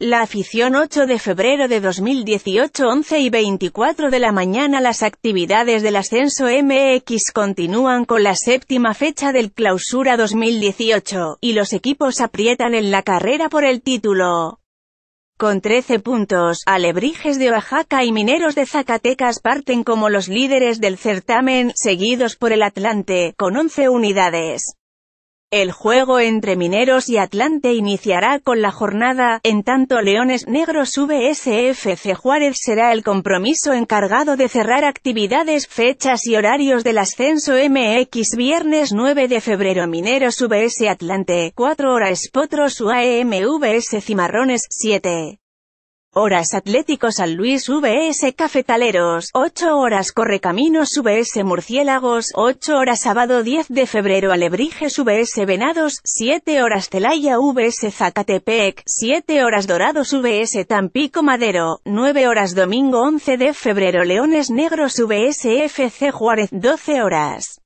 La afición 8 de febrero de 2018 11 y 24 de la mañana Las actividades del ascenso MX continúan con la séptima fecha del clausura 2018, y los equipos aprietan en la carrera por el título. Con 13 puntos, Alebrijes de Oaxaca y Mineros de Zacatecas parten como los líderes del certamen, seguidos por el Atlante, con 11 unidades. El juego entre Mineros y Atlante iniciará con la jornada, en tanto Leones Negros VSFC Juárez será el compromiso encargado de cerrar actividades, fechas y horarios del ascenso MX viernes 9 de febrero Mineros VS Atlante, 4 horas Potros UAM VS Cimarrones, 7. Horas Atlético San Luis VS Cafetaleros, 8 horas Correcaminos VS Murciélagos, 8 horas sábado 10 de febrero Alebrijes VS Venados, 7 horas Celaya VS Zacatepec, 7 horas Dorados VS Tampico Madero, 9 horas domingo 11 de febrero Leones Negros VS FC Juárez, 12 horas.